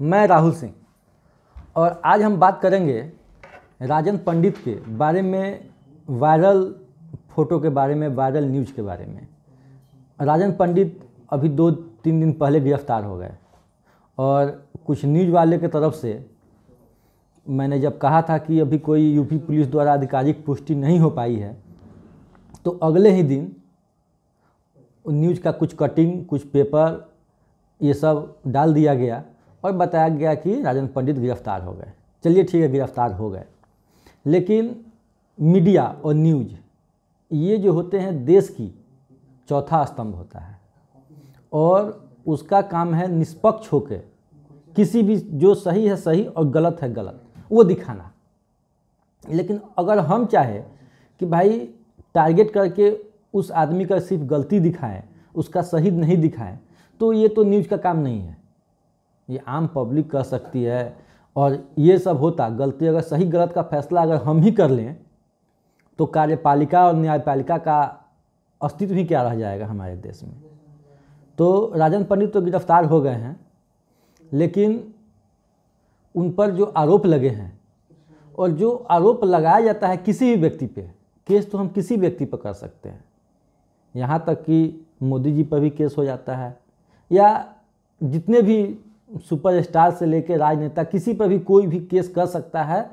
मैं राहुल सिंह और आज हम बात करेंगे राजन पंडित के बारे में वायरल फ़ोटो के बारे में वायरल न्यूज़ के बारे में राजन पंडित अभी दो तीन दिन पहले गिरफ्तार हो गए और कुछ न्यूज वाले के तरफ से मैंने जब कहा था कि अभी कोई यूपी पुलिस द्वारा आधिकारिक पुष्टि नहीं हो पाई है तो अगले ही दिन न्यूज का कुछ कटिंग कुछ पेपर ये सब डाल दिया गया और बताया गया कि राजन पंडित गिरफ्तार हो गए चलिए ठीक है गिरफ्तार हो गए लेकिन मीडिया और न्यूज ये जो होते हैं देश की चौथा स्तंभ होता है और उसका काम है निष्पक्ष होकर किसी भी जो सही है सही और गलत है गलत वो दिखाना लेकिन अगर हम चाहे कि भाई टारगेट करके उस आदमी का सिर्फ गलती दिखाएं उसका सही नहीं दिखाएं तो ये तो न्यूज़ का काम नहीं है ये आम पब्लिक कर सकती है और ये सब होता गलती अगर सही गलत का फैसला अगर हम ही कर लें तो कार्यपालिका और न्यायपालिका का अस्तित्व ही क्या रह जाएगा हमारे देश में तो राजन पंडित तो गिरफ्तार हो गए हैं लेकिन उन पर जो आरोप लगे हैं और जो आरोप लगाया जाता है किसी भी व्यक्ति पे केस तो हम किसी व्यक्ति पर कर सकते हैं यहाँ तक कि मोदी जी पर भी केस हो जाता है या जितने भी सुपरस्टार से लेकर राजनेता किसी पर भी कोई भी केस कर सकता है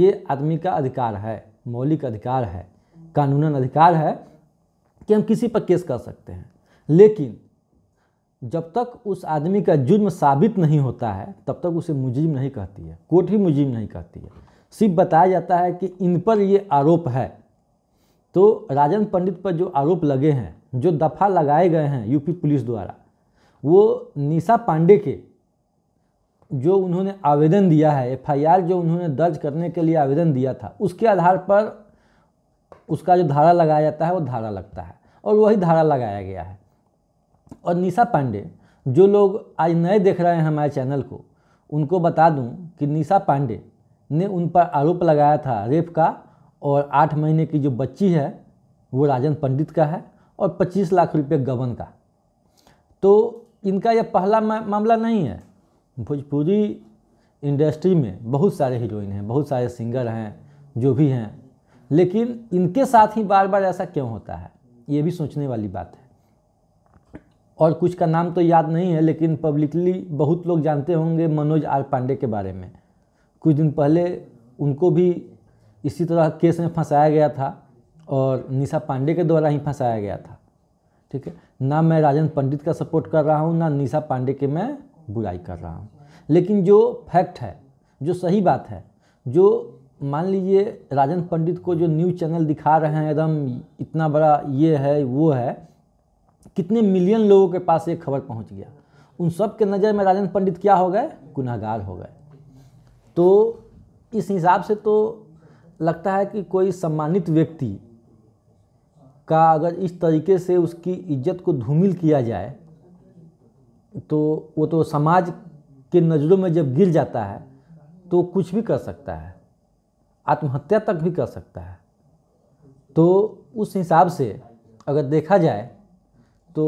ये आदमी का अधिकार है मौलिक अधिकार है कानूनन अधिकार है कि हम किसी पर केस कर सकते हैं लेकिन जब तक उस आदमी का जुर्म साबित नहीं होता है तब तक उसे मुजिम नहीं कहती है कोर्ट ही मुजिम नहीं कहती है सिर्फ बताया जाता है कि इन पर ये आरोप है तो राजन पंडित पर जो आरोप लगे हैं जो दफ़ा लगाए गए हैं यूपी पुलिस द्वारा वो निशा पांडे के जो उन्होंने आवेदन दिया है एफआईआर जो उन्होंने दर्ज करने के लिए आवेदन दिया था उसके आधार पर उसका जो धारा लगाया जाता है वो धारा लगता है और वही धारा लगाया गया है और निशा पांडे जो लोग आज नए देख रहे हैं हमारे चैनल को उनको बता दूं कि निशा पांडे ने उन पर आरोप लगाया था रेप का और आठ महीने की जो बच्ची है वो राजन पंडित का है और पच्चीस लाख रुपये गबन का तो इनका यह पहला मामला नहीं है भोजपुरी इंडस्ट्री में बहुत सारे हीरोइन हैं बहुत सारे सिंगर हैं जो भी हैं लेकिन इनके साथ ही बार बार ऐसा क्यों होता है ये भी सोचने वाली बात है और कुछ का नाम तो याद नहीं है लेकिन पब्लिकली बहुत लोग जानते होंगे मनोज आर पांडे के बारे में कुछ दिन पहले उनको भी इसी तरह केस में फंसाया गया था और निशा पांडे के द्वारा ही फंसाया गया था ठीक है ना मैं राजन पंडित का सपोर्ट कर रहा हूँ ना निशा पांडे के मैं बुराई कर रहा हूँ लेकिन जो फैक्ट है जो सही बात है जो मान लीजिए राजन पंडित को जो न्यूज़ चैनल दिखा रहे हैं एकदम इतना बड़ा ये है वो है कितने मिलियन लोगों के पास ये खबर पहुंच गया उन सब के नज़र में राजन पंडित क्या हो गए गुनागार हो गए तो इस हिसाब से तो लगता है कि कोई सम्मानित व्यक्ति का अगर इस तरीके से उसकी इज्जत को धूमिल किया जाए तो वो तो समाज के नज़रों में जब गिर जाता है तो कुछ भी कर सकता है आत्महत्या तक भी कर सकता है तो उस हिसाब से अगर देखा जाए तो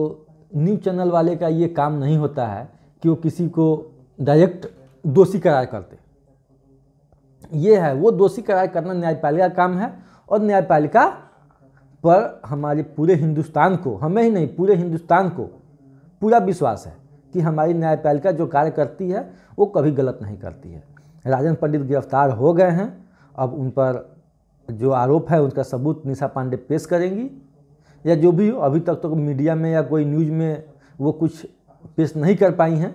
न्यूज़ चैनल वाले का ये काम नहीं होता है कि वो किसी को डायरेक्ट दोषी करार करते ये है वो दोषी करार करना न्यायपालिका काम है और न्यायपालिका पर हमारे पूरे हिंदुस्तान को हमें ही नहीं पूरे हिंदुस्तान को पूरा विश्वास है कि हमारी न्यायपालिका जो कार्य करती है वो कभी गलत नहीं करती है राजन पंडित गिरफ्तार हो गए हैं अब उन पर जो आरोप है उनका सबूत निशा पांडे पेश करेंगी या जो भी अभी तक तो मीडिया में या कोई न्यूज़ में वो कुछ पेश नहीं कर पाई हैं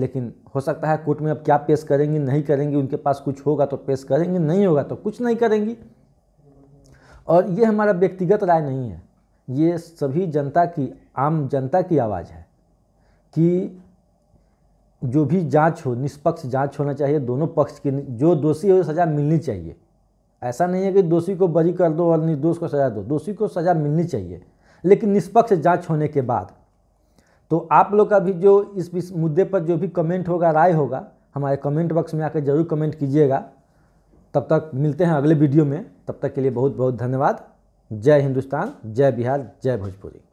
लेकिन हो सकता है कोर्ट में अब क्या पेश करेंगी नहीं करेंगी उनके पास कुछ होगा तो पेश करेंगी नहीं होगा तो कुछ नहीं करेंगी और ये हमारा व्यक्तिगत राय नहीं है ये सभी जनता की आम जनता की आवाज़ है कि जो भी जांच हो निष्पक्ष जांच होना चाहिए दोनों पक्ष की जो दोषी है सज़ा मिलनी चाहिए ऐसा नहीं है कि दोषी को बरी कर दो और निर्दोष को सज़ा दो दोषी को सज़ा मिलनी चाहिए लेकिन निष्पक्ष जांच होने के बाद तो आप लोग का भी जो इस, इस मुद्दे पर जो भी कमेंट होगा राय होगा हमारे कमेंट बॉक्स में आकर ज़रूर कमेंट कीजिएगा तब तक मिलते हैं अगले वीडियो में तब तक के लिए बहुत बहुत धन्यवाद जय हिंदुस्तान जय बिहार जय भोजपुरी